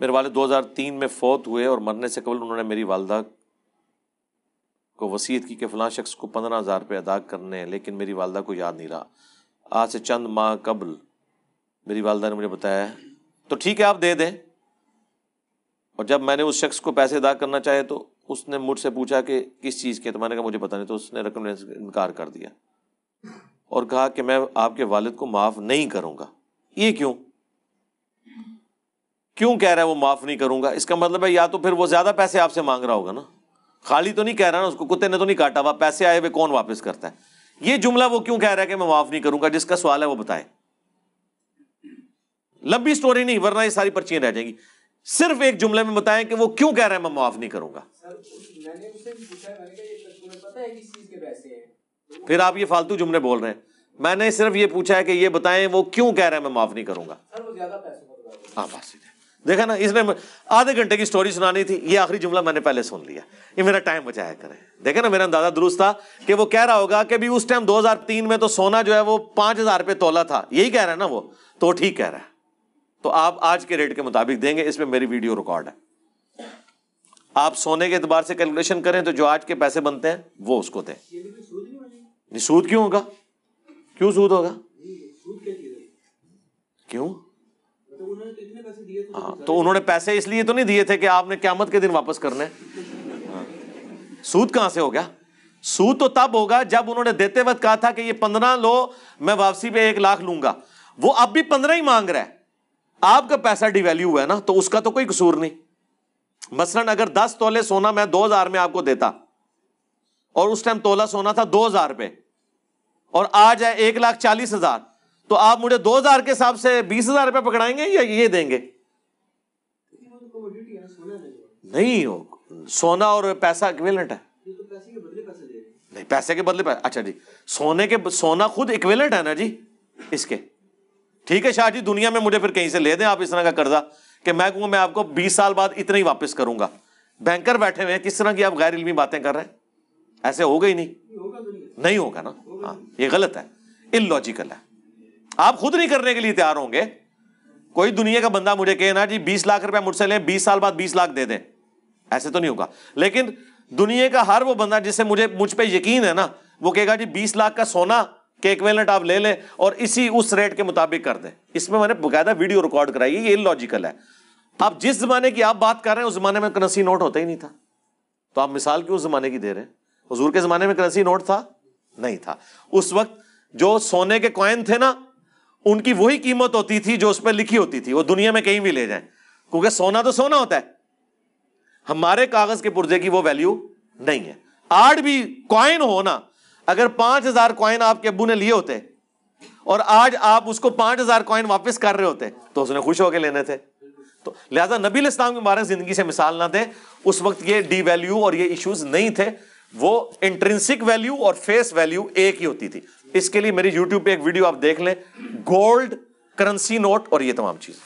मेरे वाले 2003 में फ़ौत हुए और मरने से कबल उन्होंने मेरी वालदा को वसीयत की कि फ़लाँ शख्स को पंद्रह हज़ार रुपये अदा करने हैं लेकिन मेरी वालदा को याद नहीं रहा आज से चंद माह कबल मेरी वालदा ने मुझे बताया तो ठीक है आप दे दें और जब मैंने उस शख्स को पैसे अदा करना चाहे तो उसने मुझसे पूछा कि किस चीज़ के तो मैंने कहा मुझे पता नहीं तो उसने रकम लेने से इनकार कर दिया और कहा कि मैं आपके वालिद को माफ़ नहीं करूँगा ये क्यों क्यों कह रहा है वो माफ़ नहीं करूंगा इसका मतलब है या तो फिर वो ज़्यादा पैसे आपसे मांग रहा होगा ना खाली तो नहीं कह रहा ना उसको कुत्ते ने तो नहीं काटा हुआ पैसे आए हुए कौन वापस करता है ये जुमला वो क्यों कह रहा है कि मैं माफ़ नहीं करूंगा जिसका सवाल है वो बताए लंबी स्टोरी नहीं वरना ये सारी पर्चियां रह जाएंगी सिर्फ एक जुमले में बताएं कि वो क्यों कह रहा है मैं माफ़ नहीं करूंगा फिर आप ये फालतू जुमले बोल रहे हैं मैंने सिर्फ ये पूछा है कि ये बताएं वो क्यों कह रहा है मैं माफ़ नहीं करूंगा हाँ सीधे देखा ना इसने आधे घंटे की स्टोरी सुनानी थी ये आखिरी जुमला मैंने पहले सुन लिया ये मेरा टाइम बचाया करें देखा ना मेरा अंदाजा दुरुस्त था कि वो कह रहा होगा कि भी उस टाइम 2003 में तो सोना जो है वो पांच हजार रुपये तोला था यही कह रहा है ना वो तो ठीक कह रहा है तो आप आज के रेट के मुताबिक देंगे इसमें मेरी वीडियो रिकॉर्ड है आप सोने के एतबार से कैलकुलेशन करें तो जो आज के पैसे बनते हैं वो उसको दें नहीं सूद क्यों होगा क्यों सूद होगा क्यों तो, तो, हाँ, तो, उन्होंने पैसे इसलिए तो नहीं दिए थे कि आपने क्यामत के दिन वापस करने हाँ। सूद कहां से हो गया सूद तो तब होगा जब उन्होंने देते वक्त कहा था कि ये पंद्रह लो मैं वापसी पे एक लाख लूंगा वो अब भी पंद्रह ही मांग रहा है आपका पैसा डिवेल्यू हुआ है ना तो उसका तो कोई कसूर नहीं मसलन अगर दस तोले सोना मैं दो हजार में आपको देता और उस टाइम तोला सोना था दो हजार पे और आज है एक लाख चालीस हजार तो आप मुझे दो हजार के हिसाब से बीस हजार रुपये पकड़ाएंगे या ये देंगे नहीं हो सोना और पैसा इक्वेलेंट है तो पैसे नहीं पैसे के बदले पैसा अच्छा जी सोने के सोना खुद इक्वेलेंट है ना जी इसके ठीक है शाह जी दुनिया में मुझे फिर कहीं से ले दें आप इस तरह का कर्जा कि मैं कहूँ मैं आपको बीस साल बाद इतना ही वापस करूंगा बैंकर बैठे हुए हैं किस तरह की आप गैर इलमी बातें कर रहे हैं ऐसे हो ही नहीं होगा तो नहीं होगा ना तो हाँ ये गलत है इलॉजिकल है आप खुद नहीं करने के लिए तैयार होंगे कोई दुनिया का बंदा मुझे कहे ना जी बीस लाख रुपया मुझसे लें बीस साल बाद बीस लाख दे दें ऐसे तो नहीं होगा लेकिन दुनिया का हर वो बंदा जिससे मुझे मुझ पर यकीन है ना वो कहेगा जी बीस लाख का सोना के इक्वेलेंट आप ले लें और इसी उस रेट के मुताबिक कर दें इसमें मैंने बकायदा वीडियो रिकॉर्ड कराई ये लॉजिकल है अब जिस जमाने की आप बात कर रहे हैं उस जमाने में करेंसी नोट होता ही नहीं था तो आप मिसाल क्यों उस जमाने की दे रहे हैं हजूर के जमाने में करेंसी नोट था नहीं था उस वक्त जो सोने के कॉइन थे ना उनकी वही कीमत होती थी जो उस पर लिखी होती थी वो दुनिया में कहीं भी ले जाए क्योंकि सोना तो सोना होता है हमारे कागज के पुर्जे की वो वैल्यू नहीं है आठ भी कॉइन हो ना अगर पांच हजार कॉइन आपके अबू ने लिए होते और आज आप उसको पांच हजार क्वाइन वापस कर रहे होते तो उसने खुश होकर लेने थे तो लिहाजा नबी इस्लाम के बारे में जिंदगी से मिसाल ना थे उस वक्त ये डी वैल्यू और ये इश्यूज नहीं थे वो इंट्रेंसिक वैल्यू और फेस वैल्यू एक ही होती थी इसके लिए मेरी यूट्यूब पर एक वीडियो आप देख लें गोल्ड करेंसी नोट और ये तमाम चीज़